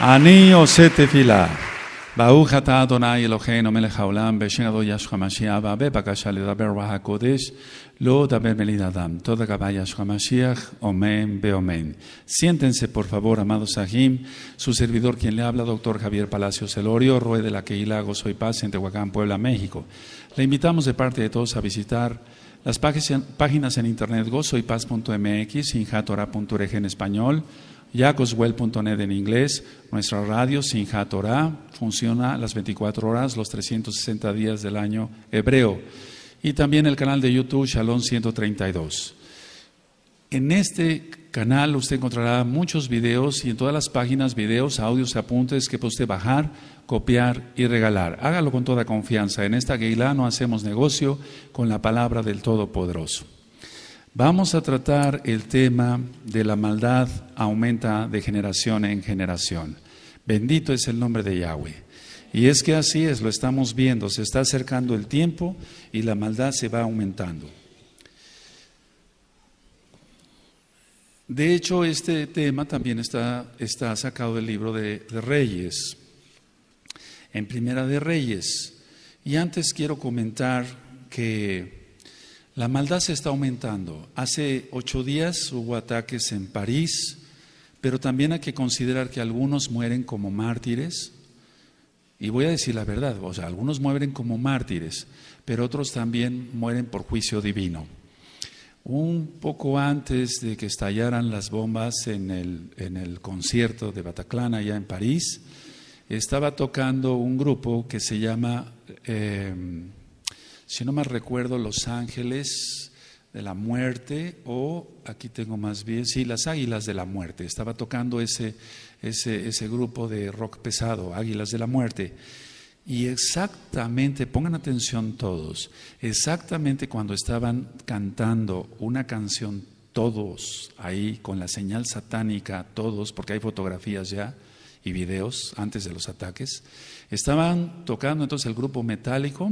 אני עושה תפילה. ברוך אתה אדוני אלוהינו מלך העולם ba'be אדו ישך המשיח והרבה בקשה לדבר רוח הקודש לא דבר מליד Siéntense por favor, amados ajim, su servidor quien le habla, doctor Javier Palacios Elorio, Rue de la Queila, Gozo y Paz en Tehuacán, Puebla, México. Le invitamos de parte de todos a visitar las páginas en internet gozoypaz.mx, injatora.org en español, yacoswell.net en inglés, nuestra radio Sinja Torah funciona las 24 horas, los 360 días del año hebreo. Y también el canal de YouTube Shalom 132. En este canal usted encontrará muchos videos y en todas las páginas videos, audios y apuntes que puede usted bajar, copiar y regalar. Hágalo con toda confianza. En esta guila no hacemos negocio con la palabra del Todopoderoso. Vamos a tratar el tema de la maldad aumenta de generación en generación. Bendito es el nombre de Yahweh. Y es que así es, lo estamos viendo, se está acercando el tiempo y la maldad se va aumentando. De hecho, este tema también está, está sacado del libro de Reyes, en Primera de Reyes. Y antes quiero comentar que la maldad se está aumentando. Hace ocho días hubo ataques en París, pero también hay que considerar que algunos mueren como mártires. Y voy a decir la verdad, o sea, algunos mueren como mártires, pero otros también mueren por juicio divino. Un poco antes de que estallaran las bombas en el, en el concierto de Bataclana, allá en París, estaba tocando un grupo que se llama... Eh, si no más recuerdo, los ángeles de la muerte o, aquí tengo más bien, sí, las águilas de la muerte. Estaba tocando ese, ese, ese grupo de rock pesado, águilas de la muerte. Y exactamente, pongan atención todos, exactamente cuando estaban cantando una canción todos ahí con la señal satánica, todos, porque hay fotografías ya y videos antes de los ataques, estaban tocando entonces el grupo metálico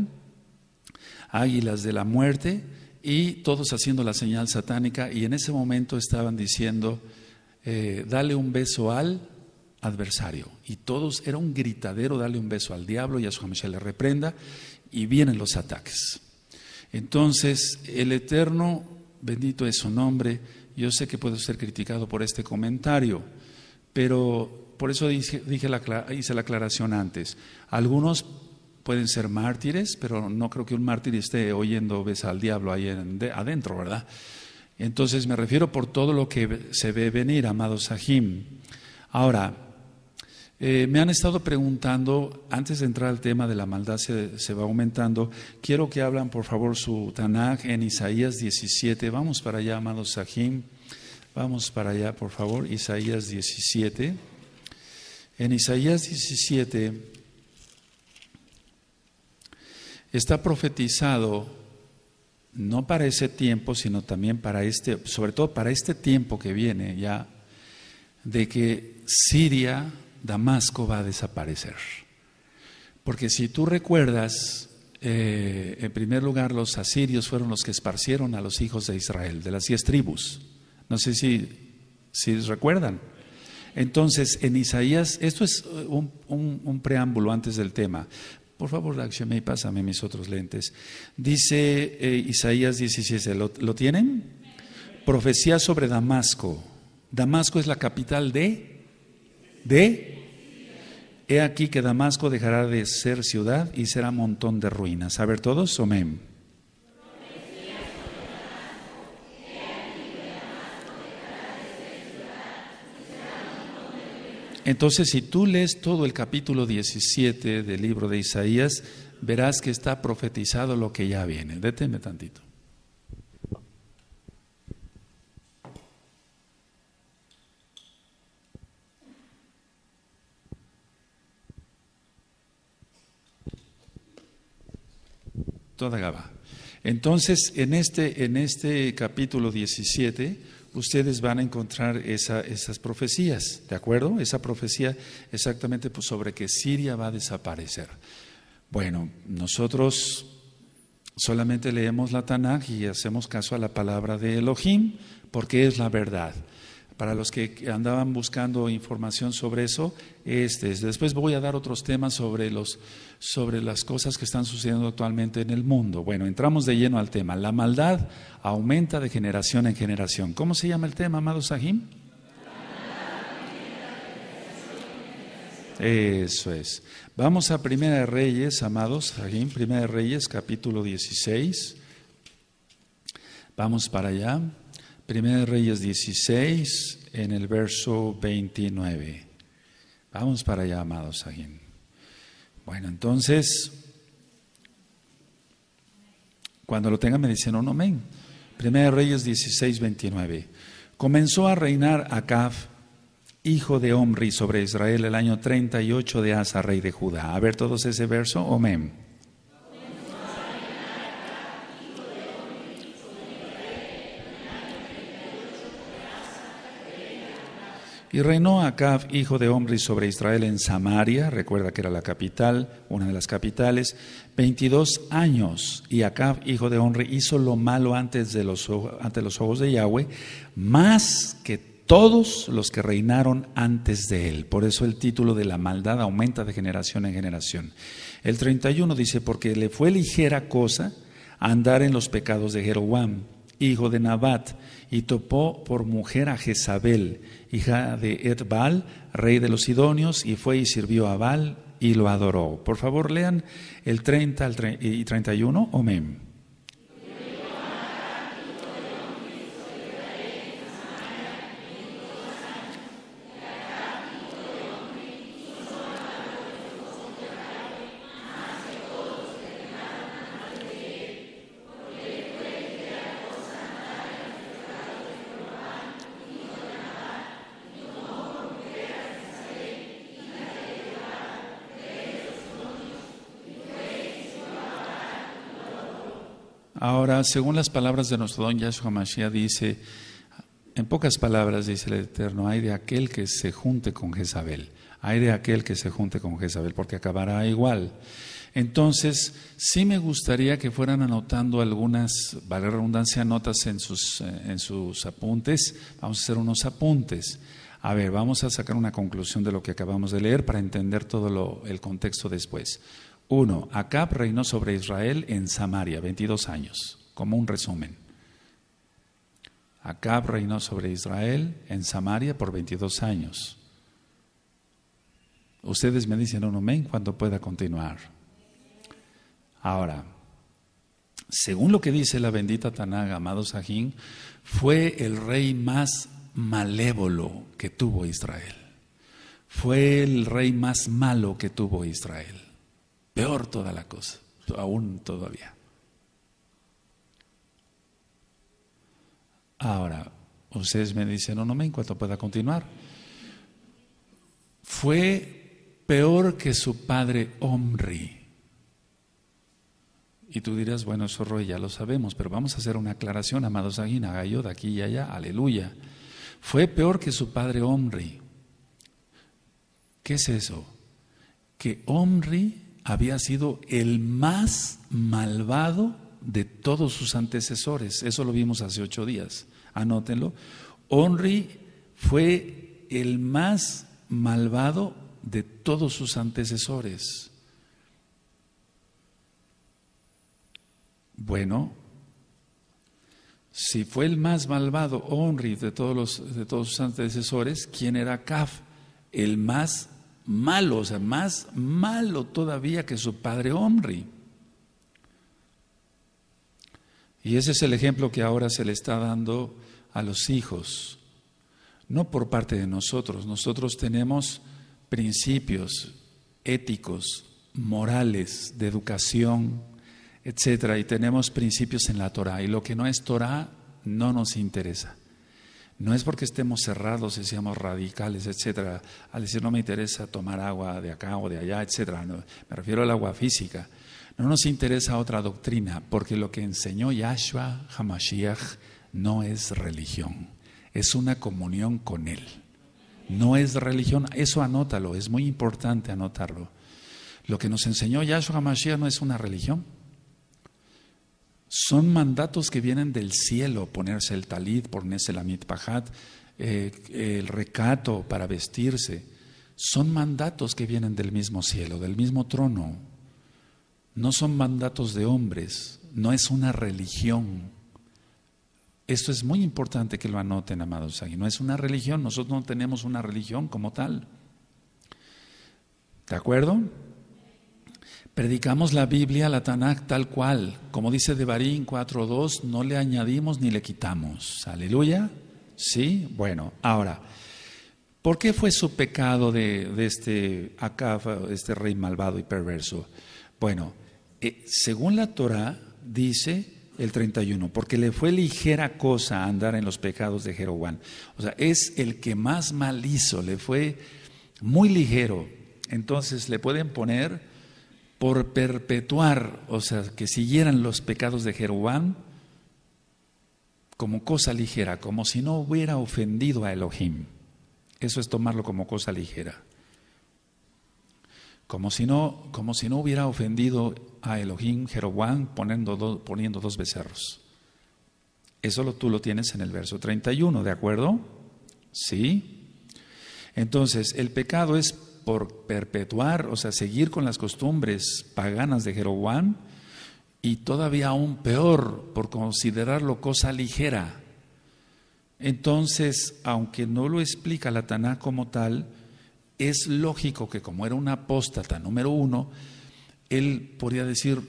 águilas de la muerte y todos haciendo la señal satánica y en ese momento estaban diciendo, eh, dale un beso al adversario. Y todos, era un gritadero, dale un beso al diablo y a su se le reprenda y vienen los ataques. Entonces, el Eterno, bendito es su nombre, yo sé que puedo ser criticado por este comentario, pero por eso dije, dije la, hice la aclaración antes. Algunos pueden ser mártires, pero no creo que un mártir esté oyendo besa al diablo ahí adentro, ¿verdad? Entonces me refiero por todo lo que se ve venir, amado Sahim. Ahora, eh, me han estado preguntando, antes de entrar al tema de la maldad se, va aumentando, quiero que hablan por favor su Tanaj en Isaías 17. Vamos para allá, amado Sahim. Vamos para allá, por favor, Isaías 17. En Isaías 17 está profetizado no para ese tiempo, sino también para este, sobre todo para este tiempo que viene ya, de que Siria, Damasco va a desaparecer. Porque si tú recuerdas, eh, en primer lugar, los asirios fueron los que esparcieron a los hijos de Israel, de las diez tribus. No sé si, si recuerdan. Entonces, en Isaías, esto es un preámbulo antes del tema. Por favor, y pásame mis otros lentes. Dice eh, Isaías 17, ¿lo, tienen? Profecía sobre Damasco. Damasco es la capital de... ¿De? He aquí que Damasco dejará de ser ciudad y será montón de ruinas. A ver todos, amén. Entonces, si tú lees todo el capítulo 17 del libro de Isaías, verás que está profetizado lo que ya viene. Déteme tantito. Toda Gaba. Entonces, en este, en este capítulo 17, ustedes van a encontrar esas profecías, ¿de acuerdo? Esa profecía exactamente pues, sobre que Siria va a desaparecer. Bueno, nosotros solamente leemos la Tanaj y hacemos caso a la palabra de Elohim, porque es la verdad para los que andaban buscando información sobre eso, este es. Después voy a dar otros temas sobre, los, sobre las cosas que están sucediendo actualmente en el mundo. Bueno, entramos de lleno al tema. La maldad aumenta de generación en generación. ¿Cómo se llama el tema, amado Sahim? Eso es. Vamos a Primera de Reyes, amados, Sahim, Primera de Reyes, capítulo 16. Vamos para allá. Primera de Reyes 16, en el verso 29. Vamos para allá, amados Bueno, entonces, cuando lo tengan me dicen un amén. Primera de Reyes 16, 29. Comenzó a reinar Acab, hijo de Omri, sobre Israel el año 38 de Asa, rey de Judá. A ver todos ese verso, amén. Y reinó Acab, hijo de Omri, sobre Israel en Samaria, recuerda que era la capital, una de las capitales, 22 años. Y Acab, hijo de Omri, hizo lo malo antes de los, ante los ojos de Yahweh, más que todos los que reinaron antes de él. Por eso el título de la maldad aumenta de generación en generación. El 31 dice, porque le fue ligera cosa andar en los pecados de Jeroboam, hijo de Nabat, y topó por mujer a Jezabel, hija de Edbal, rey de los Sidonios, y fue y sirvió a Baal y lo adoró. Por favor, lean el 30 y 31. Amén. Ahora, según las palabras de nuestro don Yahshua Mashiach, dice, en pocas palabras dice el Eterno, hay de aquel que se junte con Jezabel, hay de aquel que se junte con Jezabel, porque acabará igual. Entonces, sí me gustaría que fueran anotando algunas, vale redundancia, notas en sus, eh, en sus apuntes. Vamos a hacer unos apuntes. A ver, vamos a sacar una conclusión de lo que acabamos de leer para entender todo lo, el contexto después. Uno, Acab reinó sobre Israel en Samaria 22 años, como un resumen. Acab reinó sobre Israel en Samaria por 22 años. Ustedes me dicen un amén cuando pueda continuar. Ahora, según lo que dice la bendita Tanaga, amado Sajín, fue el rey más malévolo que tuvo Israel. Fue el rey más malo que tuvo Israel. Peor toda la cosa, aún todavía. Ahora, ustedes me dicen, no, no me cuanto pueda continuar. Fue peor que su padre Omri. Y tú dirás, bueno, eso Roy, ya lo sabemos, pero vamos a hacer una aclaración, amados Aguina, de aquí y allá, aleluya. Fue peor que su padre Omri. ¿Qué es eso? Que Omri había sido el más malvado de todos sus antecesores. Eso lo vimos hace ocho días. Anótenlo. Onri fue el más malvado de todos sus antecesores. Bueno, si fue el más malvado Onri de todos, los, de todos sus antecesores, ¿quién era Kaf El más malo, o sea, más malo todavía que su padre Omri. Y ese es el ejemplo que ahora se le está dando a los hijos, no por parte de nosotros, nosotros tenemos principios éticos, morales, de educación, etcétera, y tenemos principios en la Torah, y lo que no es Torah no nos interesa. No es porque estemos cerrados y seamos radicales, etcétera, al decir no me interesa tomar agua de acá o de allá, etcétera. No, me refiero al agua física. No nos interesa otra doctrina, porque lo que enseñó Yahshua Hamashiach no es religión, es una comunión con Él. No es religión, eso anótalo, es muy importante anotarlo. Lo que nos enseñó Yahshua Hamashiach no es una religión, son mandatos que vienen del cielo, ponerse el talid, ponerse la mitpahat, eh, el recato para vestirse, son mandatos que vienen del mismo cielo, del mismo trono. No son mandatos de hombres, no es una religión. Esto es muy importante que lo anoten, amados. no es una religión, nosotros no tenemos una religión como tal. ¿De acuerdo? Predicamos la Biblia, la Tanakh, tal cual. Como dice Devarín 4.2, no le añadimos ni le quitamos. Aleluya. Sí, bueno, ahora, ¿por qué fue su pecado de, este, acá, este rey malvado y perverso? Bueno, eh, según la Torah dice el 31, porque le fue ligera cosa andar en los pecados de Jeroboam. O sea, es el que más mal hizo, le fue muy ligero. Entonces le pueden poner por perpetuar, o sea, que siguieran los pecados de Jeroboam como cosa ligera, como si no hubiera ofendido a Elohim. Eso es tomarlo como cosa ligera. Como si no, como si no hubiera ofendido a Elohim Jeroboam poniendo, dos becerros. Eso tú lo tienes en el verso 31, ¿de acuerdo? Sí. Entonces, el pecado es por perpetuar, o sea, seguir con las costumbres paganas de Jeroboam y todavía aún peor por considerarlo cosa ligera. Entonces, aunque no lo explica la Taná como tal, es lógico que como era un apóstata número uno, él podría decir,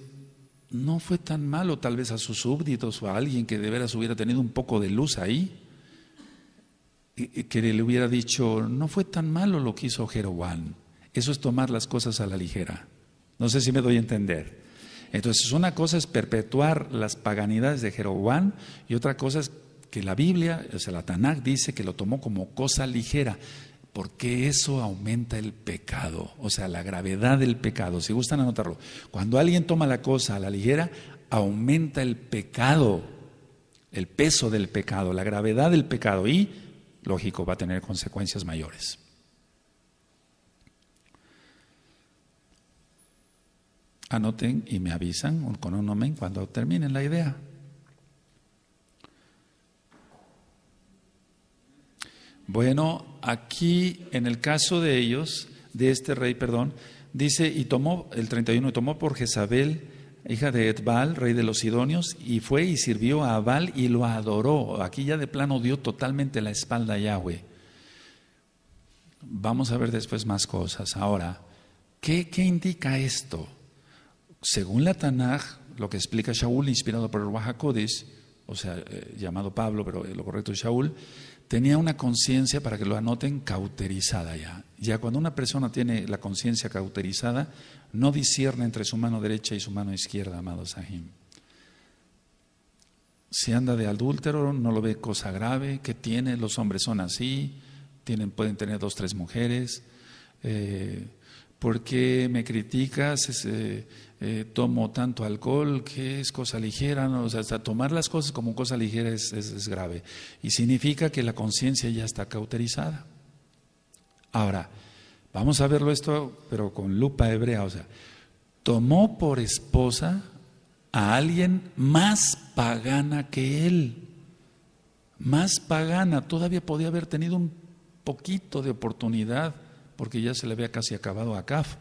no fue tan malo tal vez a sus súbditos o a alguien que de veras hubiera tenido un poco de luz ahí que le hubiera dicho, no fue tan malo lo que hizo Jeroboam. Eso es tomar las cosas a la ligera. No sé si me doy a entender. Entonces, una cosa es perpetuar las paganidades de Jeroboam y otra cosa es que la Biblia, o sea, la Tanakh dice que lo tomó como cosa ligera, porque eso aumenta el pecado, o sea, la gravedad del pecado. Si gustan anotarlo, cuando alguien toma la cosa a la ligera, aumenta el pecado, el peso del pecado, la gravedad del pecado y lógico, va a tener consecuencias mayores. Anoten y me avisan con un nomen cuando terminen la idea. Bueno, aquí en el caso de ellos, de este rey, perdón, dice, y tomó, el 31, y tomó por Jezabel hija de Etbal, rey de los Sidonios, y fue y sirvió a Abal y lo adoró. Aquí ya de plano dio totalmente la espalda a Yahweh. Vamos a ver después más cosas. Ahora, ¿qué, qué indica esto? Según la Tanaj, lo que explica Shaul, inspirado por el Wahakodis, o sea, eh, llamado Pablo, pero eh, lo correcto es Shaul, tenía una conciencia, para que lo anoten, cauterizada ya. Ya cuando una persona tiene la conciencia cauterizada, no discierne entre su mano derecha y su mano izquierda, amado Sahim. Si anda de adúltero, no lo ve cosa grave, que tiene, los hombres son así, tienen, pueden tener dos, tres mujeres. Eh, ¿Por qué me criticas? Eh, eh, tomo tanto alcohol, que es cosa ligera, o sea, hasta tomar las cosas como cosa ligera es grave. Y significa que la conciencia ya está cauterizada. Ahora, Vamos a verlo esto, pero con lupa hebrea. O sea, tomó por esposa a alguien más pagana que él. Más pagana. Todavía podía haber tenido un poquito de oportunidad, porque ya se le había casi acabado a Caf.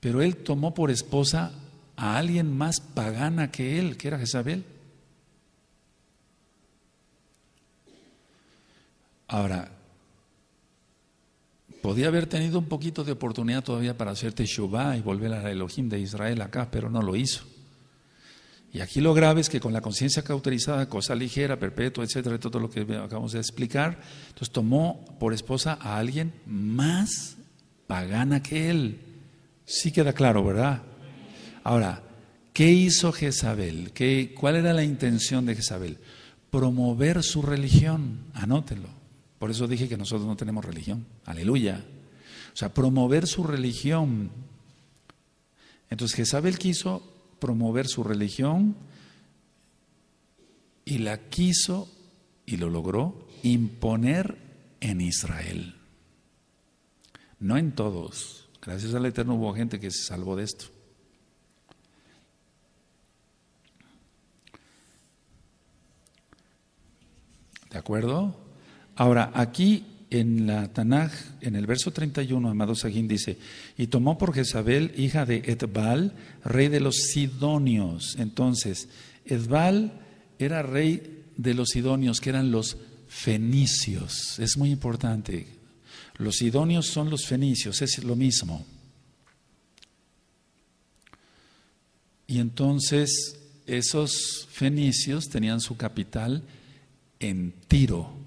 Pero él tomó por esposa a alguien más pagana que él, que era Jezabel. Ahora, Podía haber tenido un poquito de oportunidad todavía para hacer Teshuvah y volver al Elohim de Israel acá, pero no lo hizo. Y aquí lo grave es que con la conciencia cauterizada, cosa ligera, perpetua, etcétera, todo lo que acabamos de explicar, entonces tomó por esposa a alguien más pagana que él. Sí queda claro, ¿verdad? Ahora, ¿qué hizo Jezabel? ¿Qué, ¿Cuál era la intención de Jezabel? Promover su religión, anótelo por eso dije que nosotros no tenemos religión. Aleluya. O sea, promover su religión. Entonces Jezabel quiso promover su religión y la quiso y lo logró imponer en Israel. No en todos. Gracias al Eterno hubo gente que se salvó de esto. ¿De acuerdo? Ahora, aquí en la Tanaj, en el verso 31, amado Sagín dice, y tomó por Jezabel, hija de Etbal, rey de los Sidonios. Entonces, Edbal era rey de los Sidonios, que eran los fenicios. Es muy importante. Los Sidonios son los fenicios, es lo mismo. Y entonces, esos fenicios tenían su capital en Tiro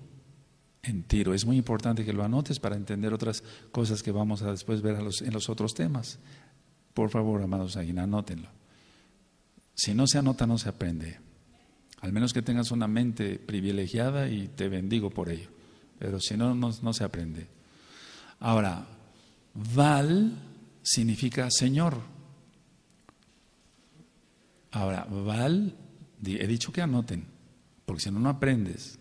en Tiro. Es muy importante que lo anotes para entender otras cosas que vamos a después ver en los otros temas. Por favor, amados ahí, anótenlo. Si no se anota, no se aprende. Al menos que tengas una mente privilegiada y te bendigo por ello. Pero si no, no se aprende. Ahora, Val significa Señor. Ahora, Val, he dicho que anoten, porque si no, no aprendes.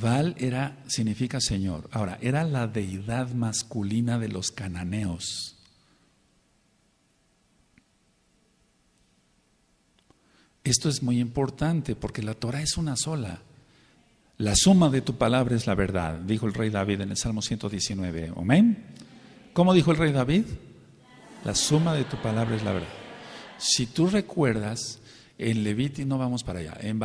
Val era, significa Señor. Ahora, era la deidad masculina de los cananeos. Esto es muy importante porque la Torah es una sola. La suma de tu palabra es la verdad, dijo el rey David en el Salmo 119. Amén. ¿Cómo dijo el rey David? La suma de tu palabra es la verdad. Si tú recuerdas, en Levítico, no vamos para allá, en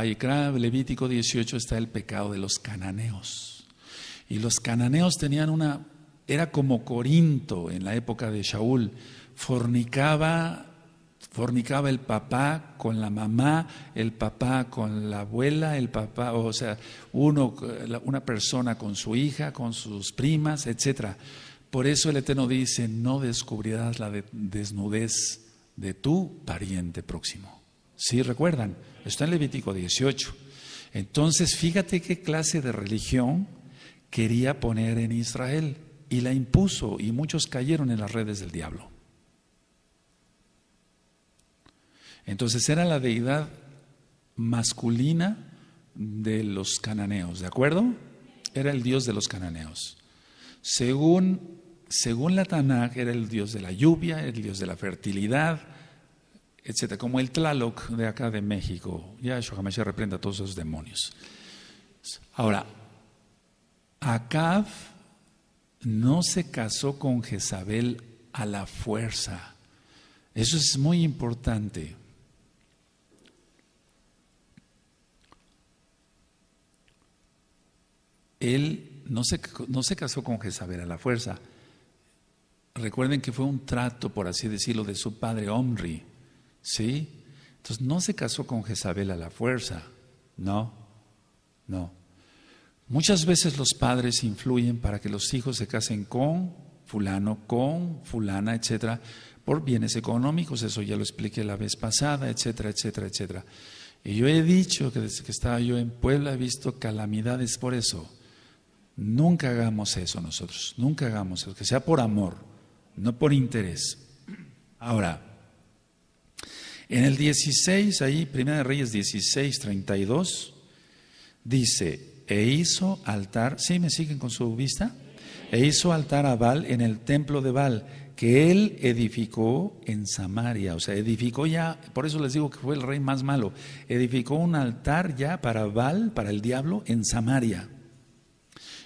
Levítico 18 está el pecado de los cananeos. Y los cananeos tenían una, era como Corinto en la época de Shaul, fornicaba fornicaba el papá con la mamá, el papá con la abuela, el papá, o sea, uno, una persona con su hija, con sus primas, etc. Por eso el Eterno dice, no descubrirás la desnudez de tu pariente próximo. ¿Sí recuerdan? Está en Levítico 18. Entonces, fíjate qué clase de religión quería poner en Israel y la impuso y muchos cayeron en las redes del diablo. Entonces era la deidad masculina de los cananeos, ¿de acuerdo? Era el dios de los cananeos. Según, según la Tanakh, era el dios de la lluvia, el dios de la fertilidad, etcétera, como el Tlaloc de acá de México. Ya se reprenda a todos esos demonios. Ahora, Acab no se casó con Jezabel a la fuerza. Eso es muy importante. Él no se, no se casó con Jezabel a la fuerza. Recuerden que fue un trato, por así decirlo, de su padre Omri. ¿Sí? Entonces no se casó con Jezabel a la fuerza, no, no. Muchas veces los padres influyen para que los hijos se casen con fulano, con fulana, etcétera, por bienes económicos, eso ya lo expliqué la vez pasada, etcétera, etcétera, etcétera. Y yo he dicho que desde que estaba yo en Puebla he visto calamidades por eso. Nunca hagamos eso nosotros, nunca hagamos eso, que sea por amor, no por interés. Ahora, en el 16, ahí, Primera de Reyes 16, 32, dice, e hizo altar, ¿sí me siguen con su vista? E hizo altar a Baal en el templo de Baal, que él edificó en Samaria. O sea, edificó ya, por eso les digo que fue el rey más malo, edificó un altar ya para Baal, para el diablo, en Samaria.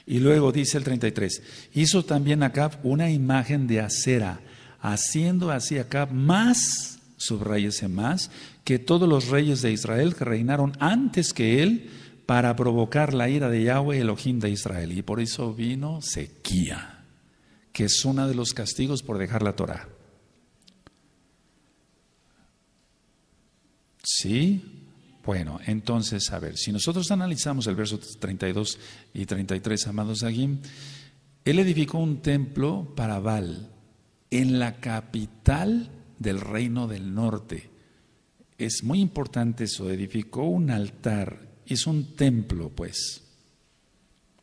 Y luego dice el 33, hizo también Acab una imagen de acera, haciendo así Acab más Subrayese más, que todos los reyes de Israel que reinaron antes que él para provocar la ira de Yahweh, Elohim de Israel. Y por eso vino sequía, que es uno de los castigos por dejar la Torah. ¿Sí? Bueno, entonces, a ver, si nosotros analizamos el verso 32 y 33, amados Agim, él edificó un templo para Baal en la capital del reino del norte. Es muy importante eso, edificó un altar, es un templo, pues.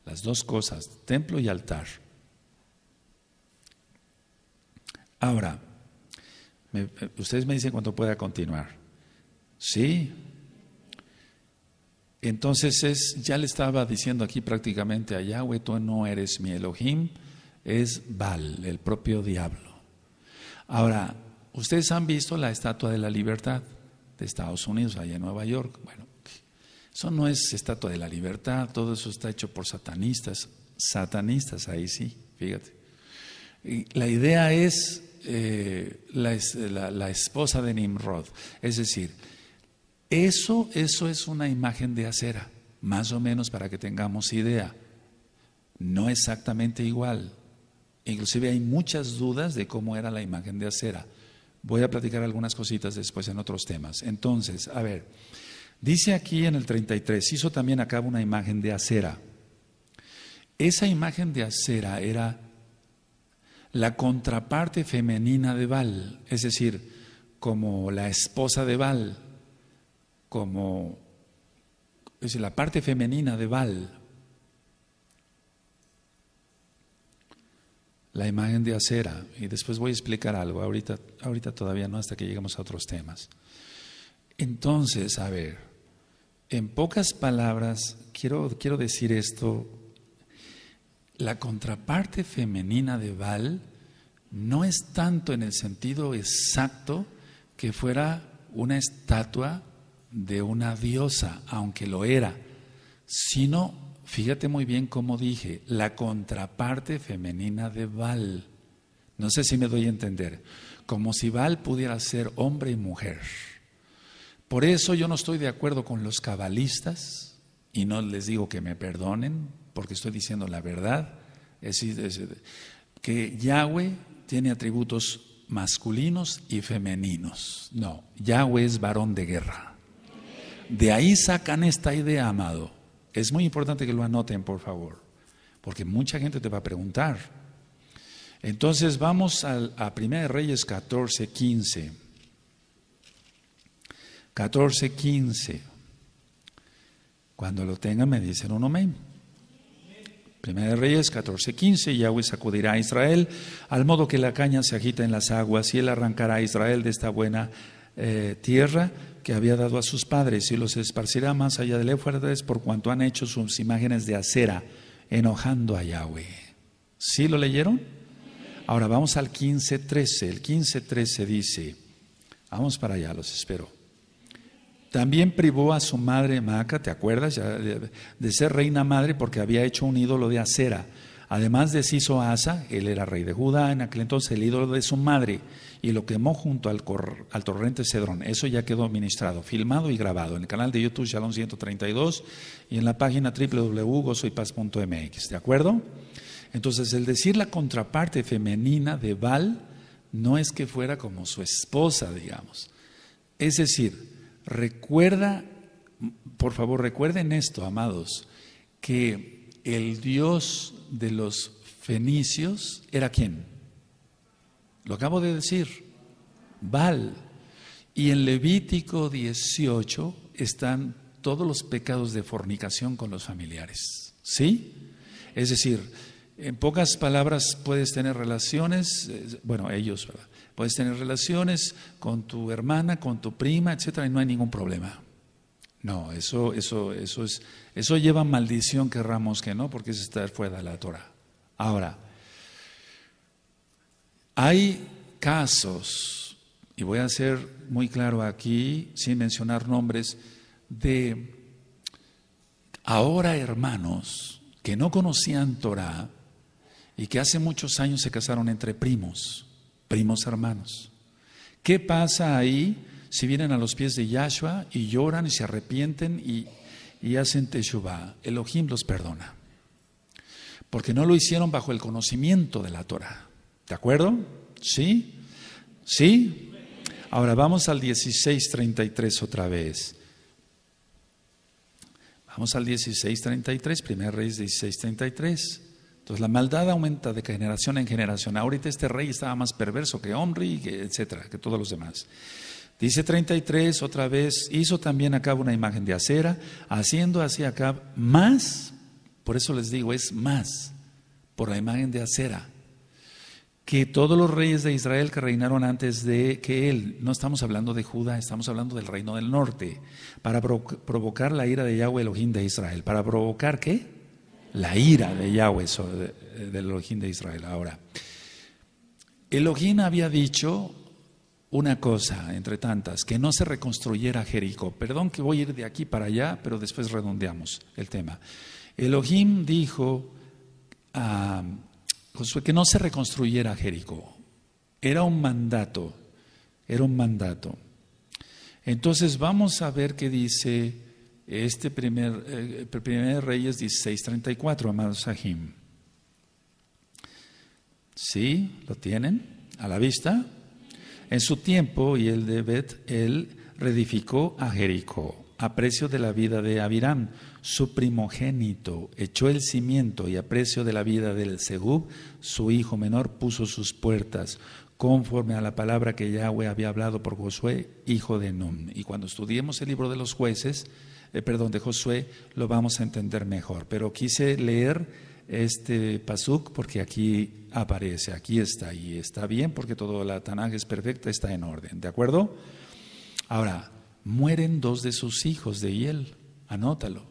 Las dos cosas, templo y altar. Ahora, ustedes me dicen cuando pueda continuar. ¿Sí? Entonces es, ya le estaba diciendo aquí prácticamente a Yahweh, tú no eres mi Elohim, es Baal, el propio diablo. Ahora, Ustedes han visto la Estatua de la Libertad de Estados Unidos, allá en Nueva York. Bueno, eso no es Estatua de la Libertad, todo eso está hecho por satanistas, satanistas, ahí sí, fíjate. la idea es eh, la, esposa de Nimrod, es decir, eso, eso es una imagen de acera, más o menos para que tengamos idea. No exactamente igual. Inclusive hay muchas dudas de cómo era la imagen de acera. Voy a platicar algunas cositas después en otros temas. Entonces, a ver, dice aquí en el 33, hizo también acá una imagen de acera. Esa imagen de acera era la contraparte femenina de Val, es decir, como la esposa de Val, como es la parte femenina de Baal, la imagen de acera, y después voy a explicar algo, ahorita, ahorita todavía no, hasta que lleguemos a otros temas. Entonces, a ver, en pocas palabras, quiero, quiero decir esto, la contraparte femenina de Val no es tanto en el sentido exacto que fuera una estatua de una diosa, aunque lo era, sino Fíjate muy bien cómo dije, la contraparte femenina de Val. No sé si me doy a entender. Como si Val pudiera ser hombre y mujer. Por eso yo no estoy de acuerdo con los cabalistas y no les digo que me perdonen porque estoy diciendo la verdad. Es, eh, que Yahweh tiene atributos masculinos y femeninos. No, Yahweh es varón de guerra. De ahí sacan esta idea, amado. Es muy importante que lo anoten, por favor, porque mucha gente te va a preguntar. Entonces vamos a, a 1 Reyes 14, 15. 14, 15. Cuando lo tengan me dicen un amén. 1 Reyes 14, 15. Yahweh sacudirá a Israel, al modo que la caña se agita en las aguas, y él arrancará a Israel de esta buena eh, tierra que había dado a sus padres y los esparcirá más allá del Éufrates por cuanto han hecho sus imágenes de acera, enojando a Yahweh. ¿Sí lo leyeron? Ahora vamos al 15.13. El 15.13 dice, vamos para allá, los espero. También privó a su madre Maca, ¿te acuerdas? De ser reina madre porque había hecho un ídolo de acera. Además deshizo a Asa, él era rey de Judá en aquel entonces, el ídolo de su madre y lo quemó junto al, al torrente Cedrón. Eso ya quedó ministrado, filmado y grabado en el canal de YouTube Shalom 132 y en la página www.gozoypaz.mx. ¿De acuerdo? Entonces, el decir la contraparte femenina de Baal no es que fuera como su esposa, digamos. Es decir, recuerda, por favor, recuerden esto, amados, que el Dios de los fenicios era quien. Lo acabo de decir, val Y en Levítico 18 están todos los pecados de fornicación con los familiares. ¿Sí? Es decir, en pocas palabras puedes tener relaciones, eh, bueno, ellos, ¿verdad? Puedes tener relaciones con tu hermana, con tu prima, etcétera, y no hay ningún problema. No, eso, eso, eso es, eso lleva maldición, querramos que no, porque es estar fuera de la Torah. Ahora, hay casos, y voy a ser muy claro aquí, sin mencionar nombres, de ahora hermanos que no conocían Torah y que hace muchos años se casaron entre primos, primos hermanos. ¿Qué pasa ahí si vienen a los pies de Yahshua y lloran y se arrepienten y, hacen Teshuvah? Elohim los perdona, porque no lo hicieron bajo el conocimiento de la Torah. ¿De acuerdo? ¿Sí? ¿Sí? Ahora vamos al 16.33 otra vez. Vamos al 16.33, primer rey 16.33. Entonces la maldad aumenta de generación en generación. Ahorita este rey estaba más perverso que Omri, etcétera, que todos los demás. Dice 33 otra vez, hizo también acá una imagen de acera, haciendo así acá más, por eso les digo, es más, por la imagen de acera, que todos los reyes de Israel que reinaron antes de que él, no estamos hablando de Judá, estamos hablando del reino del norte, para provocar la ira de Yahweh Elohim de Israel. ¿Para provocar qué? La ira de Yahweh del Elohim de Israel. Ahora, Elohim había dicho una cosa, entre tantas, que no se reconstruyera Jericó. Perdón que voy a ir de aquí para allá, pero después redondeamos el tema. Elohim dijo a que no se reconstruyera Jericó. Era un mandato, era un mandato. Entonces vamos a ver qué dice este primer, eh, primer Reyes 16:34, amados Sahim. ¿Sí? ¿Lo tienen? ¿A la vista? En su tiempo y el de Bet, él reedificó a Jericó a precio de la vida de Abiram, su primogénito, echó el cimiento y a precio de la vida del Segub su hijo menor, puso sus puertas, conforme a la palabra que Yahweh había hablado por Josué, hijo de Nun. Y cuando estudiemos el libro de los jueces, eh, perdón, de Josué, lo vamos a entender mejor. Pero quise leer este pasuk porque aquí aparece, aquí está, y está bien porque todo la Tanaj es perfecta, está en orden, ¿de acuerdo? Ahora, mueren dos de sus hijos de Hiel, anótalo.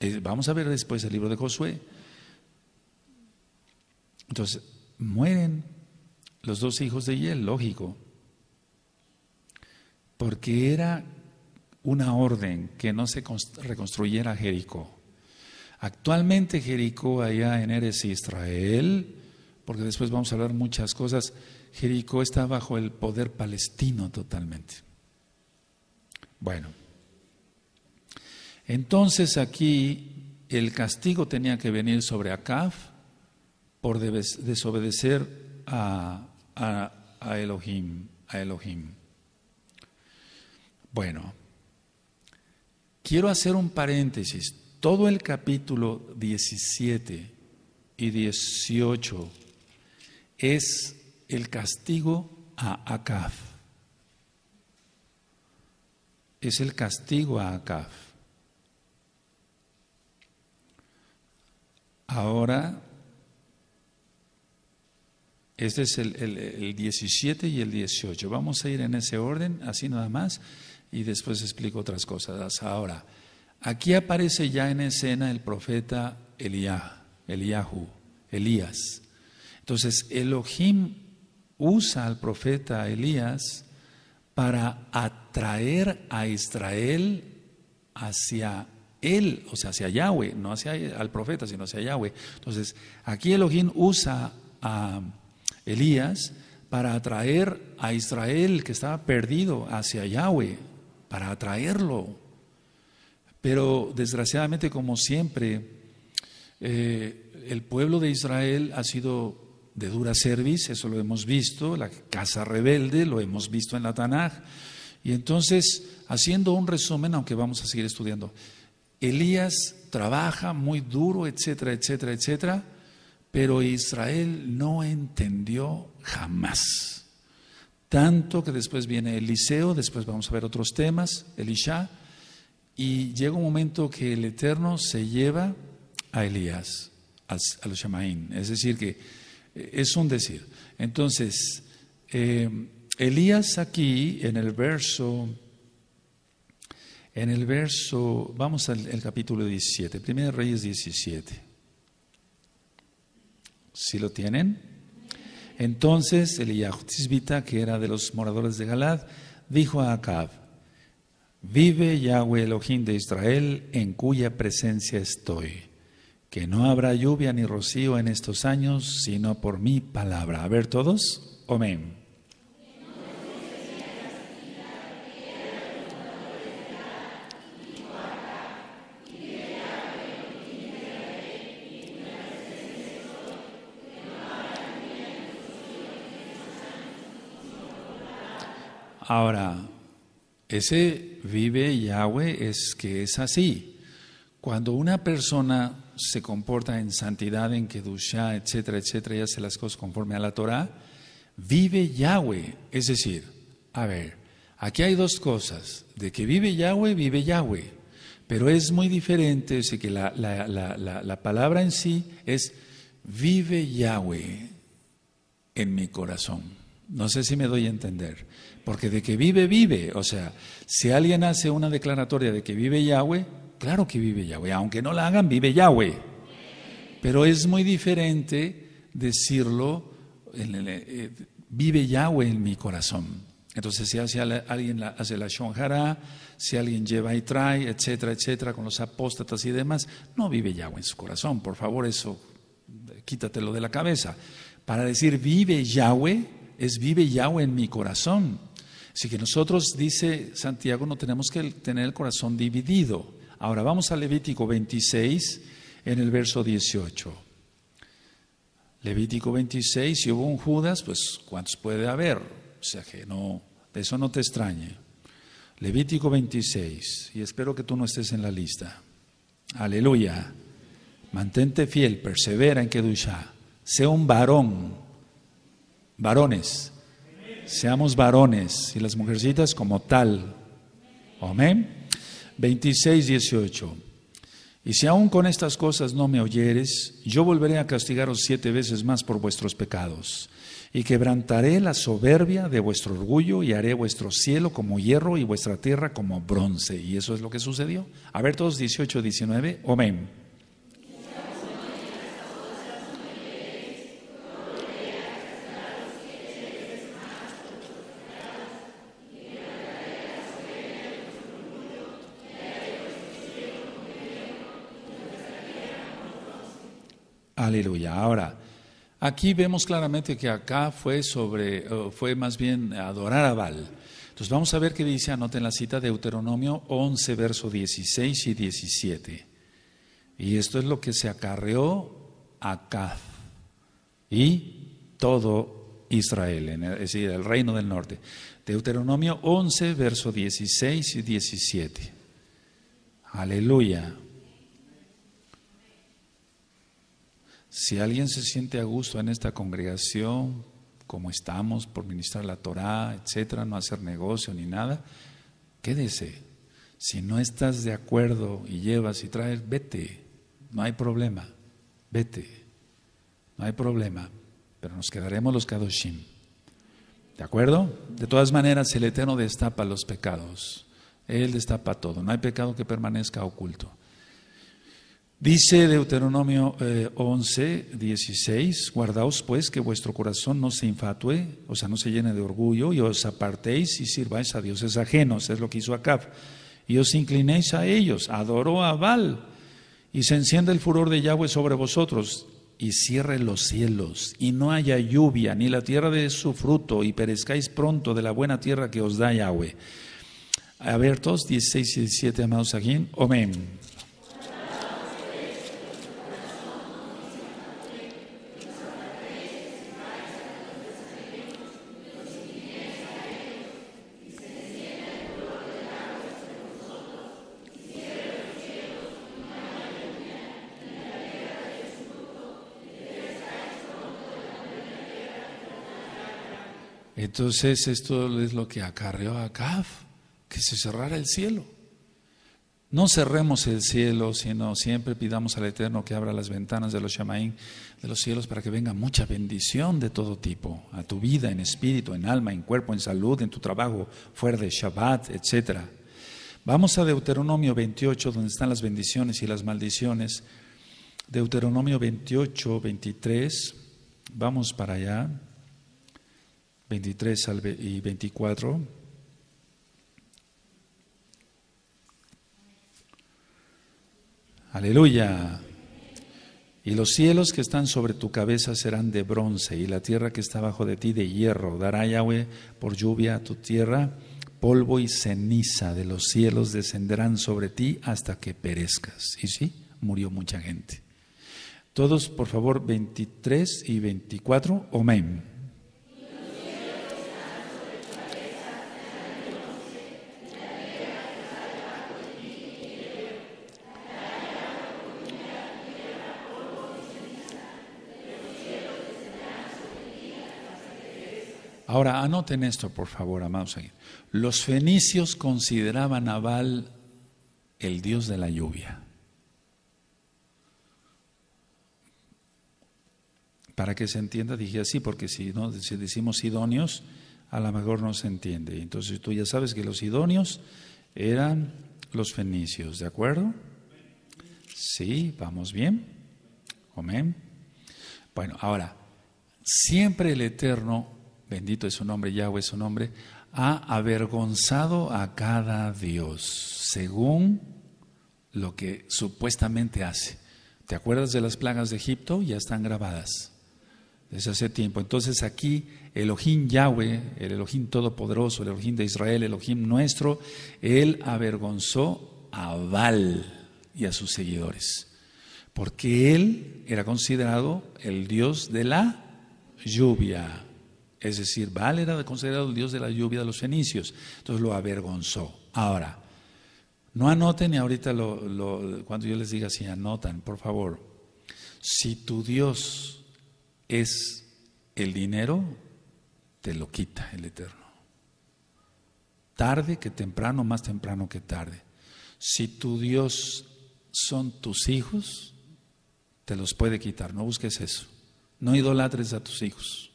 Eh, vamos a ver después el libro de Josué. Entonces, mueren los dos hijos de Yel, lógico, porque era una orden que no se reconstruyera Jericó. Actualmente Jericó allá en Eres Israel, porque después vamos a hablar muchas cosas, Jericó está bajo el poder palestino totalmente. Bueno, entonces aquí el castigo tenía que venir sobre Acaf, por desobedecer a, Elohim, a Elohim. Bueno, quiero hacer un paréntesis. Todo el capítulo 17 y 18 es el castigo a Acaf. Es el castigo a Acaf. Ahora este es el, 17 y el 18. Vamos a ir en ese orden, así nada más, y después explico otras cosas. Ahora, aquí aparece ya en escena el profeta Elías, Eliahu, Elías. Entonces, Elohim usa al profeta Elías para atraer a Israel hacia él, o sea, hacia Yahweh, no hacia al profeta, sino hacia Yahweh. Entonces, aquí Elohim usa a Elías para atraer a Israel que estaba perdido hacia Yahweh, para atraerlo. Pero desgraciadamente, como siempre, eh, el pueblo de Israel ha sido de dura service eso lo hemos visto, la casa rebelde, lo hemos visto en la Tanaj. Y entonces, haciendo un resumen, aunque vamos a seguir estudiando, Elías trabaja muy duro, etcétera, etcétera, etcétera, pero Israel no entendió jamás. Tanto que después viene Eliseo, después vamos a ver otros temas, Elisha, y llega un momento que el Eterno se lleva a Elías, a, los Shamaín. Es decir, que eh, es un decir. Entonces, eh, Elías aquí en el verso, en el verso, vamos al capítulo 17, Primera Reyes 17. Si lo tienen? Entonces Tisbita, que era de los moradores de Galad, dijo a Acab, vive Yahweh Elohim de Israel, en cuya presencia estoy, que no habrá lluvia ni rocío en estos años, sino por mi palabra. A ver todos, amén. Ahora, ese vive Yahweh es que es así. Cuando una persona se comporta en santidad, en Kedushá, etcétera, etcétera, y hace las cosas conforme a la Torah, vive Yahweh. Es decir, a ver, aquí hay dos cosas. De que vive Yahweh, vive Yahweh. Pero es muy diferente, es decir, que la, la palabra en sí es vive Yahweh en mi corazón. No sé si me doy a entender. Porque de que vive, vive. O sea, si alguien hace una declaratoria de que vive Yahweh, claro que vive Yahweh. Aunque no la hagan, vive Yahweh. Pero es muy diferente decirlo, eh, vive Yahweh en mi corazón. Entonces, si hace, alguien hace la shonjara, si alguien lleva y trae, etcétera, etcétera, con los apóstatas y demás, no vive Yahweh en su corazón. Por favor, eso quítatelo de la cabeza. Para decir vive Yahweh, es vive Yahweh en mi corazón. Así que nosotros, dice Santiago, no tenemos que tener el corazón dividido. Ahora vamos a Levítico 26 en el verso 18. Levítico 26, si hubo un Judas, pues ¿cuántos puede haber? O sea que no, de eso no te extrañe. Levítico 26, y espero que tú no estés en la lista. Aleluya. Mantente fiel, persevera en Kedusha. Sea un varón. Varones, Seamos varones y las mujercitas como tal. Amén. 26, 18. Y si aún con estas cosas no me oyeres, yo volveré a castigaros siete veces más por vuestros pecados, y quebrantaré la soberbia de vuestro orgullo, y haré vuestro cielo como hierro y vuestra tierra como bronce. Y eso es lo que sucedió. A ver todos 18, 19, amén. Aleluya. Ahora, aquí vemos claramente que acá fue sobre, eh, fue más bien adorar a Baal. Entonces vamos a ver qué dice, anoten la cita de Deuteronomio 11, verso 16 y 17. Y esto es lo que se acarreó acá y todo Israel, es decir, el reino del norte. Deuteronomio 11, verso 16 y 17. Aleluya. Si alguien se siente a gusto en esta congregación, como estamos, por ministrar la Torá, etcétera, no hacer negocio ni nada, quédese. Si no estás de acuerdo y llevas y traes, vete. No hay problema. Vete. No hay problema. Pero nos quedaremos los Kadoshim. ¿De acuerdo? De todas maneras, el Eterno destapa los pecados. Él destapa todo. No hay pecado que permanezca oculto. Dice Deuteronomio 11, eh, 16, guardaos pues que vuestro corazón no se infatue, o sea, no se llene de orgullo, y os apartéis y sirváis a dioses ajenos, es lo que hizo Acab, y os inclinéis a ellos, adoró a Baal, y se enciende el furor de Yahweh sobre vosotros, y cierre los cielos, y no haya lluvia, ni la tierra de su fruto, y perezcáis pronto de la buena tierra que os da Yahweh. A 16 y 17, amados aquí, amén. Entonces esto es lo que acarreó a Acab, que se cerrara el cielo. No cerremos el cielo, sino siempre pidamos al Eterno que abra las ventanas de los Shamaín, de los cielos, para que venga mucha bendición de todo tipo, a tu vida, en espíritu, en alma, en cuerpo, en salud, en tu trabajo, fuera de Shabbat, etc. Vamos a Deuteronomio 28, donde están las bendiciones y las maldiciones. Deuteronomio 28, 23. Vamos para allá. 23 y 24. Aleluya. Y los cielos que están sobre tu cabeza serán de bronce, y la tierra que está bajo de ti de hierro. Dará Yahweh por lluvia a tu tierra, polvo y ceniza de los cielos descenderán sobre ti hasta que perezcas. Y sí, murió mucha gente. Todos, por favor, 23 y 24. Amén. Ahora, anoten esto, por favor, amados. Los fenicios consideraban a Baal el dios de la lluvia. Para que se entienda, dije así, porque si, no, si decimos idóneos, a lo mejor no se entiende. Entonces tú ya sabes que los idóneos eran los fenicios, ¿de acuerdo? Sí, vamos bien. Amén. Bueno, ahora, siempre el Eterno bendito es su nombre, Yahweh es su nombre, ha avergonzado a cada Dios según lo que supuestamente hace. ¿Te acuerdas de las plagas de Egipto? Ya están grabadas desde hace tiempo. Entonces aquí Elohim Yahweh, el Elohim Todopoderoso, el Elohim de Israel, el Elohim nuestro, él avergonzó a Baal y a sus seguidores, porque él era considerado el dios de la lluvia. Es decir, Baal era considerado el dios de la lluvia de los fenicios. Entonces lo avergonzó. Ahora, no anoten y ahorita cuando yo les diga si anotan, por favor. Si tu Dios es el dinero, te lo quita el Eterno. Tarde que temprano, más temprano que tarde. Si tu Dios son tus hijos, te los puede quitar. No busques eso. No idolatres a tus hijos.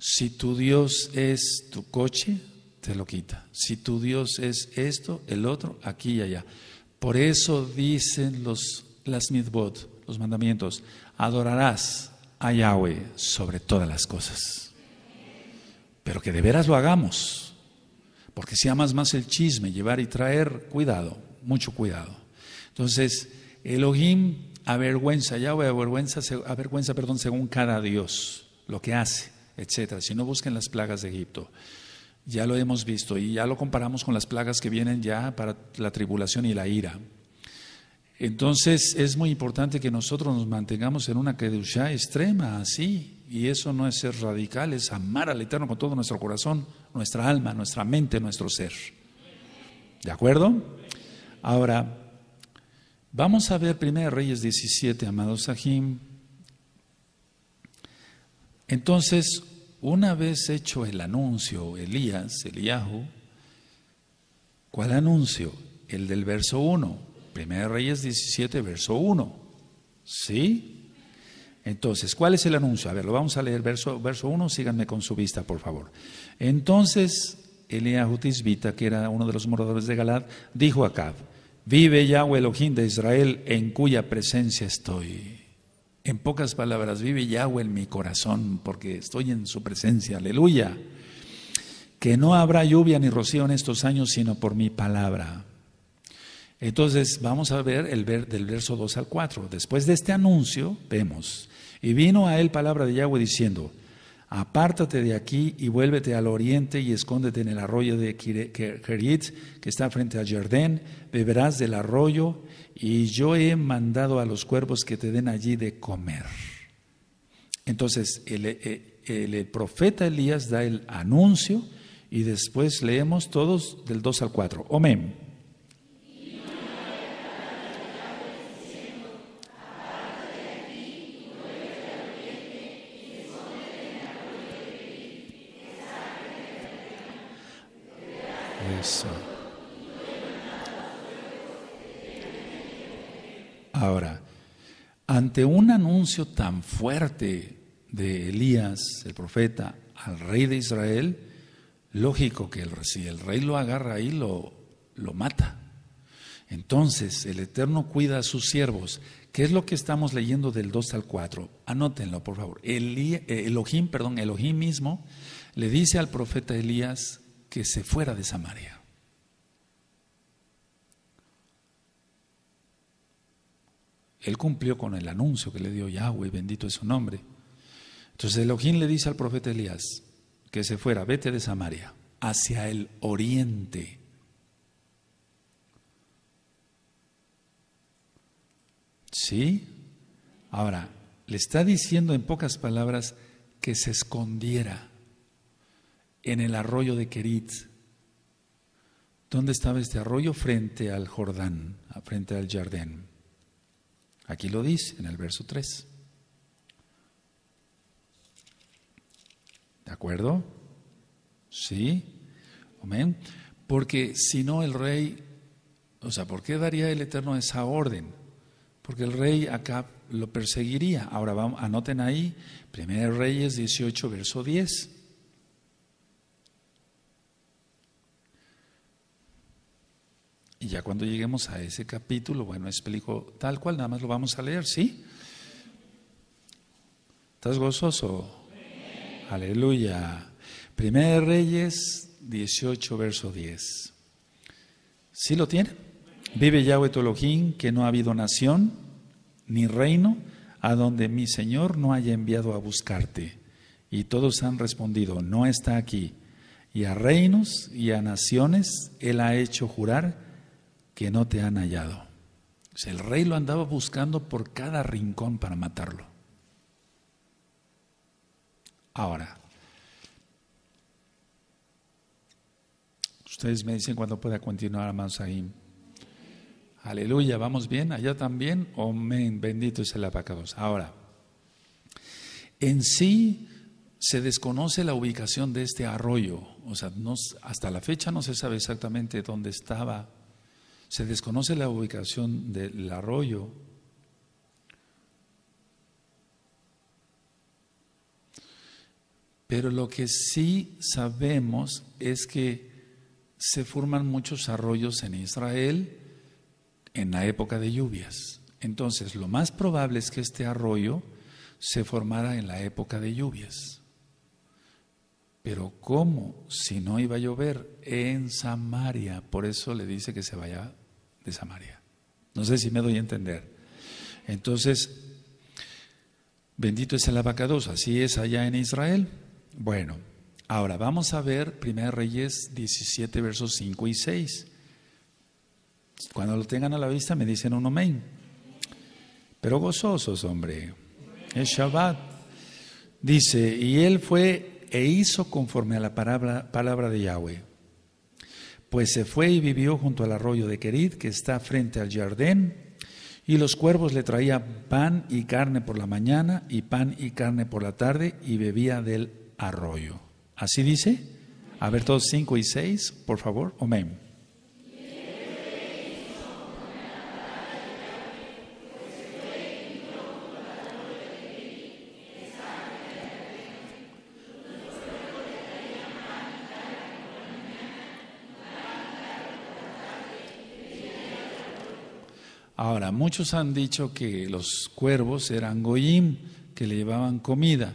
Si tu Dios es tu coche, te lo quita. Si tu Dios es esto, el otro, aquí y allá. Por eso dicen los, las los mandamientos, adorarás a Yahweh sobre todas las cosas. Pero que de veras lo hagamos, porque si amas más el chisme, llevar y traer, cuidado, mucho cuidado. Entonces, Elohim avergüenza, Yahweh avergüenza, avergüenza, perdón, según cada Dios, lo que hace etcétera. Si no busquen las plagas de Egipto, ya lo hemos visto y ya lo comparamos con las plagas que vienen ya para la tribulación y la ira. Entonces es muy importante que nosotros nos mantengamos en una kedushá extrema, así, y eso no es ser radical, es amar al Eterno con todo nuestro corazón, nuestra alma, nuestra mente, nuestro ser. ¿De acuerdo? Ahora, vamos a ver 1 Reyes 17, amados Sahim, entonces, una vez hecho el anuncio, Elías, Eliahu, ¿cuál anuncio? El del verso 1, 1 Reyes 17, verso 1. ¿Sí? Entonces, ¿cuál es el anuncio? A ver, lo vamos a leer, verso, verso 1, síganme con su vista, por favor. Entonces, Eliahu Tisbita, que era uno de los moradores de Galad, dijo a Acab, vive Yahweh Elohim de Israel, en cuya presencia estoy. En pocas palabras, vive Yahweh en mi corazón, porque estoy en su presencia. Aleluya. Que no habrá lluvia ni rocío en estos años, sino por mi palabra. Entonces, vamos a ver el ver, del verso 2 al 4. Después de este anuncio, vemos. Y vino a él palabra de Yahweh diciendo, Apártate de aquí y vuélvete al oriente y escóndete en el arroyo de Kerit, que está frente al Jardín. Beberás del arroyo y yo he mandado a los cuervos que te den allí de comer. Entonces, el, eh, profeta Elías da el anuncio y después leemos todos del 2 al 4. omén Ahora, ante un anuncio tan fuerte de Elías, el profeta, al rey de Israel, lógico que si el rey lo agarra y lo, lo mata. Entonces el Eterno cuida a sus siervos. ¿Qué es lo que estamos leyendo del 2 al 4? Anótenlo, por favor. Eh, Elohim, perdón, Elohim mismo le dice al profeta Elías que se fuera de Samaria. Él cumplió con el anuncio que le dio Yahweh, bendito es su nombre. Entonces Elohim le dice al profeta Elías que se fuera, vete de Samaria, hacia el oriente. ¿Sí? Ahora, le está diciendo en pocas palabras que se escondiera en el arroyo de Kerit. ¿Dónde estaba este arroyo? Frente al Jordán, frente al Jardín. Aquí lo dice en el verso 3. ¿De acuerdo? ¿Sí? Amén. Porque si no el rey, o sea, ¿por qué daría el Eterno esa orden? Porque el rey acá lo perseguiría. Ahora vamos, anoten ahí, 1 Reyes 18, verso 10. Y ya cuando lleguemos a ese capítulo, bueno, explico tal cual, nada más lo vamos a leer, ¿sí? ¿Estás gozoso? Aleluya. Primera de Reyes 18, verso 10. ¿Sí lo tiene? Vive Yahweh Tolojín, que no ha habido nación ni reino a donde mi Señor no haya enviado a buscarte. Y todos han respondido, no está aquí. Y a reinos y a naciones Él ha hecho jurar que no te han hallado. el rey lo andaba buscando por cada rincón para matarlo. Ahora, ustedes me dicen cuándo pueda continuar, amados ahí. Aleluya, ¿vamos bien? ¿Allá también? Amén, bendito es el apacados. Ahora, en sí se desconoce la ubicación de este arroyo, o sea, no, hasta la fecha no se sabe exactamente dónde estaba se desconoce la ubicación del arroyo. Pero lo que sí sabemos es que se forman muchos arroyos en Israel en la época de lluvias. Entonces, lo más probable es que este arroyo se formara en la época de lluvias. Pero ¿cómo si no iba a llover en Samaria? Por eso le dice que se vaya Samaria. No sé si me doy a entender. Entonces, bendito es el abacados, así es allá en Israel. Bueno, ahora vamos a ver 1 Reyes 17, versos 5 y 6. Cuando lo tengan a la vista me dicen un amén. Pero gozosos, hombre. Es Shabbat. Dice, y él fue e hizo conforme a la palabra de Yahweh pues se fue y vivió junto al arroyo de Querid, que está frente al jardín, y los cuervos le traían pan y carne por la mañana y pan y carne por la tarde, y bebía del arroyo. ¿Así dice? A ver todos cinco y seis, por favor. Amén. Ahora, muchos han dicho que los cuervos eran goyim, que le llevaban comida,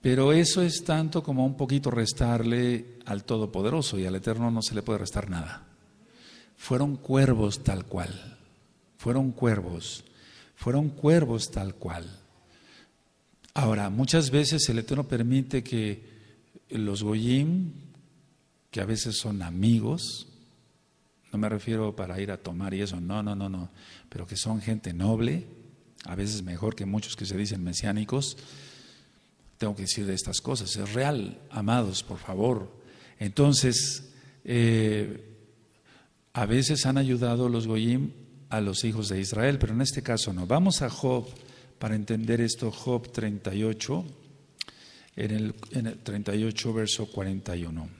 pero eso es tanto como un poquito restarle al Todopoderoso y al Eterno no se le puede restar nada. Fueron cuervos tal cual, fueron cuervos, fueron cuervos tal cual. Ahora, muchas veces el Eterno permite que los goyim, que a veces son amigos, no me refiero para ir a tomar y eso, no, no, no, no. Pero que son gente noble, a veces mejor que muchos que se dicen mesiánicos. Tengo que decir de estas cosas, es real, amados, por favor. Entonces, eh, a veces han ayudado los Goyim a los hijos de Israel, pero en este caso no. Vamos a Job para entender esto, Job 38, en el, en el 38, verso 41.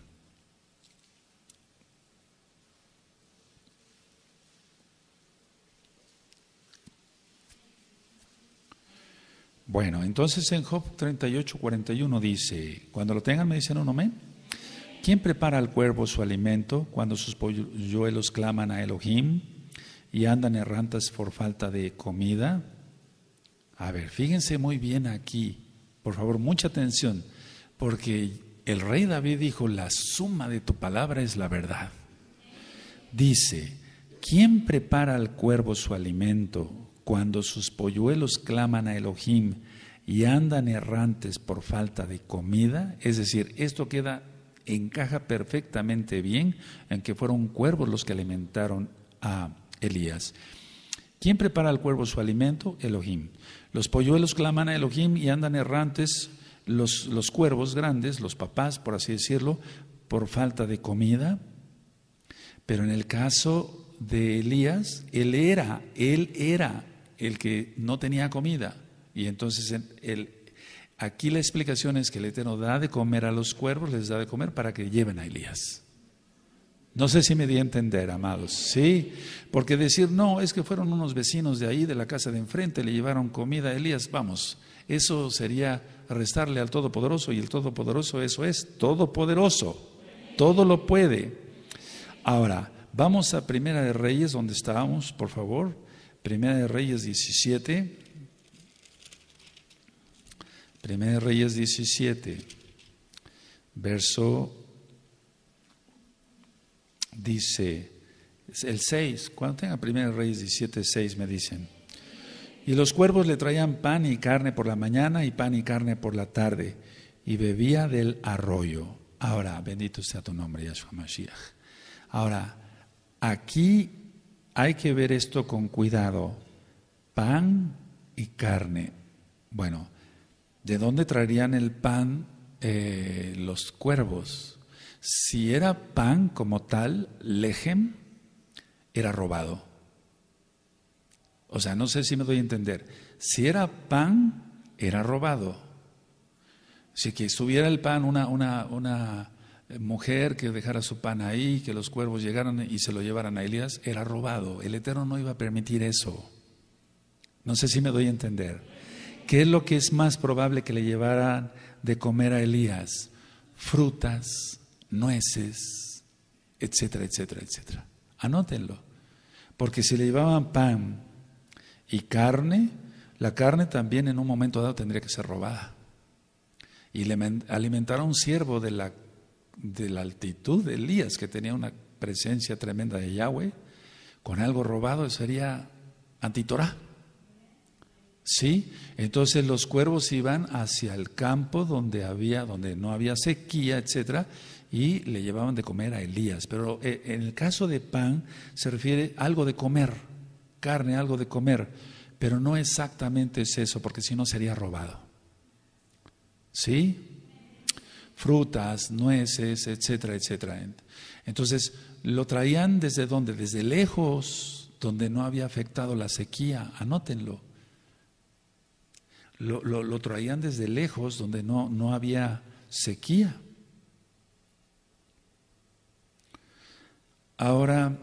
Bueno, entonces en Job 38, 41 dice, cuando lo tengan me dicen un amén. ¿Quién prepara al cuervo su alimento cuando sus polluelos claman a Elohim y andan errantes por falta de comida? A ver, fíjense muy bien aquí, por favor, mucha atención, porque el rey David dijo, la suma de tu palabra es la verdad. Dice, ¿quién prepara al cuervo su alimento cuando sus polluelos claman a Elohim y andan errantes por falta de comida, es decir, esto queda encaja perfectamente bien en que fueron cuervos los que alimentaron a Elías. ¿Quién prepara al cuervo su alimento? Elohim. Los polluelos claman a Elohim y andan errantes los, los cuervos grandes, los papás, por así decirlo, por falta de comida. Pero en el caso de Elías, él era, él era el que no tenía comida. Y entonces el, aquí la explicación es que el Eterno da de comer a los cuervos, les da de comer para que lleven a Elías. No sé si me di a entender, amados. Sí, porque decir, no, es que fueron unos vecinos de ahí, de la casa de enfrente, le llevaron comida a Elías, vamos, eso sería restarle al Todopoderoso y el Todopoderoso eso es, Todopoderoso, todo lo puede. Ahora, vamos a Primera de Reyes, donde estábamos, por favor. Primera de Reyes 17. Primera Reyes 17, verso dice el 6. Cuando tenga Primera de Reyes 17, 6 me dicen. Y los cuervos le traían pan y carne por la mañana y pan y carne por la tarde. Y bebía del arroyo. Ahora, bendito sea tu nombre, Yahshua Mashiach. Ahora, aquí hay que ver esto con cuidado. Pan y carne. Bueno, ¿de dónde traerían el pan eh, los cuervos? Si era pan como tal, lejem, era robado. O sea, no sé si me doy a entender. Si era pan, era robado. Si que estuviera el pan, una, una eh, mujer que dejara su pan ahí, que los cuervos llegaran y se lo llevaran a Elías, era robado. El Eterno no iba a permitir eso. No sé si me doy a entender. ¿Qué es lo que es más probable que le llevaran de comer a Elías? Frutas, nueces, etcétera, etcétera, etcétera. Anótenlo. Porque si le llevaban pan y carne, la carne también en un momento dado tendría que ser robada. Y le a un siervo de la de la altitud de Elías, que tenía una presencia tremenda de Yahweh, con algo robado sería antitorá. ¿Sí? Entonces los cuervos iban hacia el campo donde había, donde no había sequía, etcétera, y le llevaban de comer a Elías. Pero eh, en el caso de pan se refiere a algo de comer, carne, algo de comer, pero no exactamente es eso, porque si no sería robado. ¿Sí? frutas, nueces, etcétera, etcétera. Entonces, lo traían desde dónde? Desde lejos, donde no había afectado la sequía, anótenlo. Lo, lo, traían desde lejos, donde no, no había sequía. Ahora,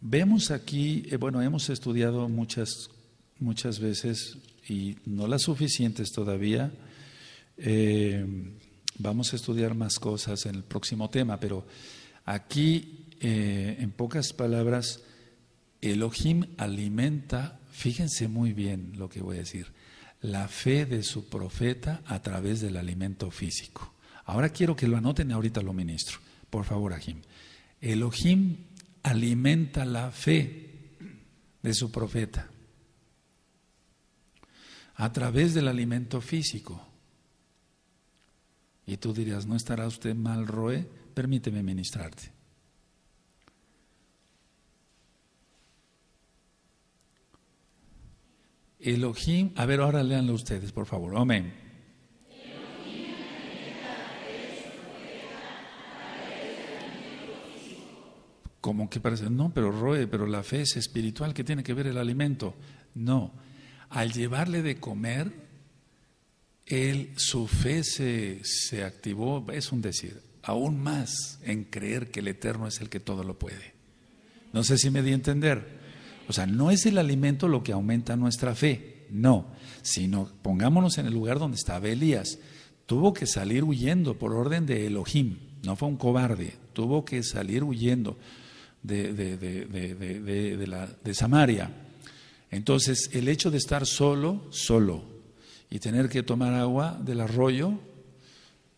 vemos aquí, eh, bueno, hemos estudiado muchas, muchas veces, y no las suficientes todavía, eh, Vamos a estudiar más cosas en el próximo tema, pero aquí, eh, en pocas palabras, Elohim alimenta, fíjense muy bien lo que voy a decir, la fe de su profeta a través del alimento físico. Ahora quiero que lo anoten, ahorita lo ministro. Por favor, Ajim. Elohim alimenta la fe de su profeta a través del alimento físico. Y tú dirías, ¿no estará usted mal, Roe? Permíteme ministrarte. Elohim, a ver, ahora léanlo ustedes, por favor. Amén. Como que parece, no, pero Roe, pero la fe es espiritual, que tiene que ver el alimento? No, al llevarle de comer, él, su fe se, se activó, es un decir, aún más en creer que el Eterno es el que todo lo puede. No sé si me di a entender. O sea, no es el alimento lo que aumenta nuestra fe, no, sino pongámonos en el lugar donde estaba Elías. Tuvo que salir huyendo por orden de Elohim, no fue un cobarde, tuvo que salir huyendo de, de, de, Samaria. Entonces, el hecho de estar solo, solo, y tener que tomar agua del arroyo.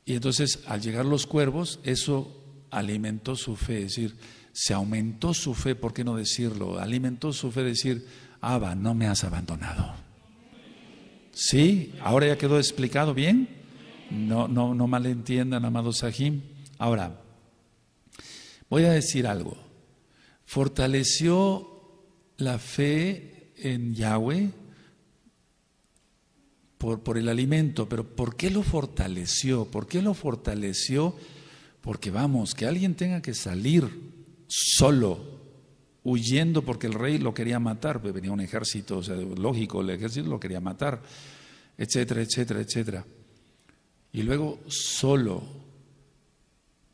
Y entonces al llegar los cuervos, eso alimentó su fe, es decir, se aumentó su fe, ¿por qué no decirlo? Alimentó su fe, decir, Abba, no me has abandonado. ¿Sí? ¿Ahora ya quedó explicado bien? No, no, no malentiendan, amados Sahim. Ahora, voy a decir algo. Fortaleció la fe en Yahweh por, el alimento, pero ¿por qué lo fortaleció? ¿Por qué lo fortaleció? Porque vamos, que alguien tenga que salir solo, huyendo porque el rey lo quería matar, pues venía un ejército, o sea, lógico, el ejército lo quería matar, etcétera, etcétera, etcétera. Y luego solo,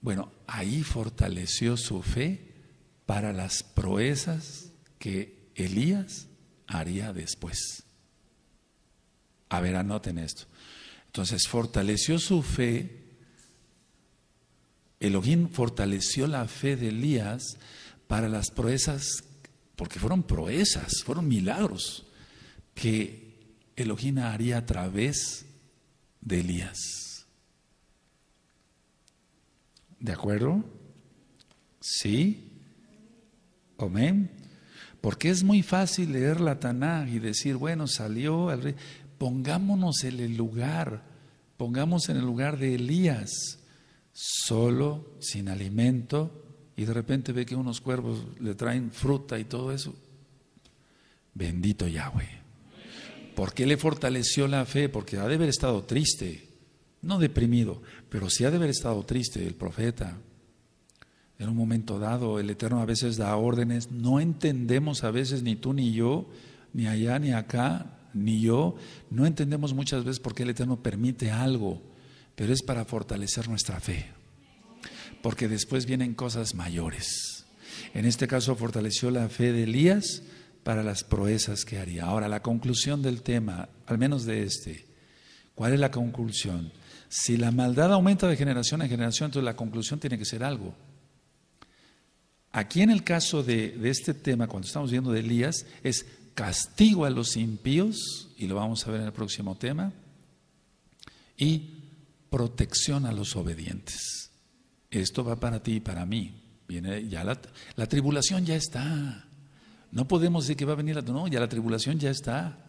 bueno, ahí fortaleció su fe para las proezas que Elías haría después. A ver, anoten esto. Entonces, fortaleció su fe. Elohim fortaleció la fe de Elías para las proezas, porque fueron proezas, fueron milagros que Elohim haría a través de Elías. ¿De acuerdo? ¿Sí? ¿Amén? Porque es muy fácil leer la Tanaj y decir, bueno, salió el rey pongámonos en el lugar, pongamos en el lugar de Elías, solo, sin alimento, y de repente ve que unos cuervos le traen fruta y todo eso. Bendito Yahweh. ¿Por qué le fortaleció la fe? Porque ha de haber estado triste, no deprimido, pero si ha de haber estado triste el profeta. En un momento dado, el Eterno a veces da órdenes, no entendemos a veces ni tú ni yo, ni allá ni acá, ni yo, no entendemos muchas veces por qué el Eterno permite algo, pero es para fortalecer nuestra fe, porque después vienen cosas mayores. En este caso fortaleció la fe de Elías para las proezas que haría. Ahora, la conclusión del tema, al menos de este, ¿cuál es la conclusión? Si la maldad aumenta de generación en generación, entonces la conclusión tiene que ser algo. Aquí en el caso de, de este tema, cuando estamos viendo de Elías, es castigo a los impíos, y lo vamos a ver en el próximo tema, y protección a los obedientes. Esto va para ti y para mí. Viene ya la, tribulación ya está. No podemos decir que va a venir la no, ya la tribulación ya está.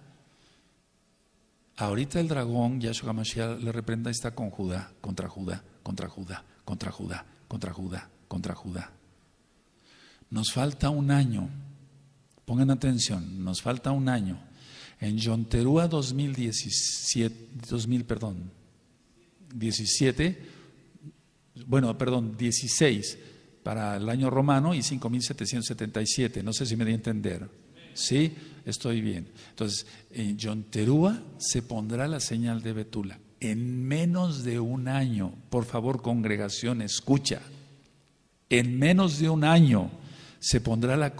Ahorita el dragón, Yahshua Mashiach, le reprenda está con Judá, contra Judá, contra Judá, contra Judá, contra Judá, contra Judá. Nos falta un año Pongan atención, nos falta un año. En Yonterúa 2017, 2000, perdón, 17, bueno, perdón, 16 para el año romano y 5777. No sé si me di a entender. ¿Sí? Estoy bien. Entonces, en Yonterúa se pondrá la señal de Betula. En menos de un año, por favor, congregación, escucha. En menos de un año se pondrá la,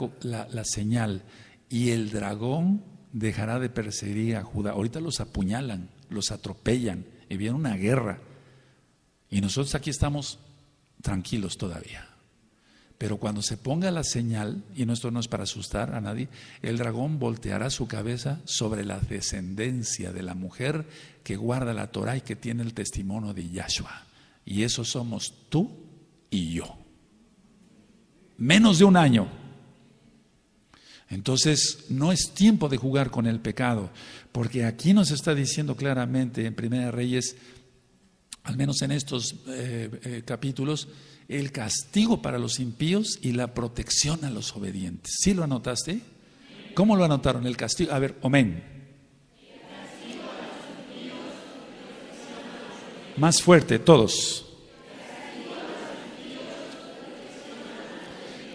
señal y el dragón dejará de perseguir a Judá. Ahorita los apuñalan, los atropellan y viene una guerra. Y nosotros aquí estamos tranquilos todavía. Pero cuando se ponga la señal, y esto no es para asustar a nadie, el dragón volteará su cabeza sobre la descendencia de la mujer que guarda la Torah y que tiene el testimonio de Yahshua. Y eso somos tú y yo menos de un año. Entonces, no es tiempo de jugar con el pecado, porque aquí nos está diciendo claramente en Primera Reyes, al menos en estos eh, eh, capítulos, el castigo para los impíos y la protección a los obedientes. ¿Sí lo anotaste? ¿Cómo lo anotaron? El castigo. A ver, amén. Más fuerte, todos.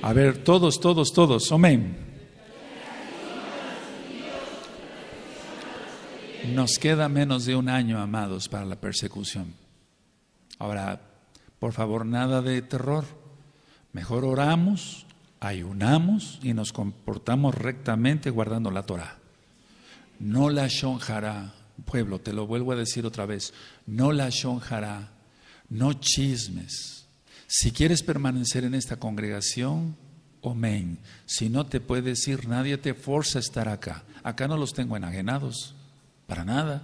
A ver, todos, todos, todos. Amén. Nos queda menos de un año, amados, para la persecución. Ahora, por favor, nada de terror. Mejor oramos, ayunamos y nos comportamos rectamente guardando la Torah. No la shonjará, pueblo, te lo vuelvo a decir otra vez. No la shonjará, no chismes si quieres permanecer en esta congregación, amén. Si no te puedes ir, nadie te forza a estar acá. Acá no los tengo enajenados, para nada.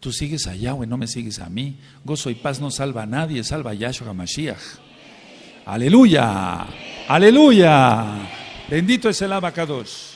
Tú sigues a Yahweh, no me sigues a mí. Gozo y paz no salva a nadie, salva a Yahshua Mashiach. Aleluya, aleluya. Bendito es el abacados.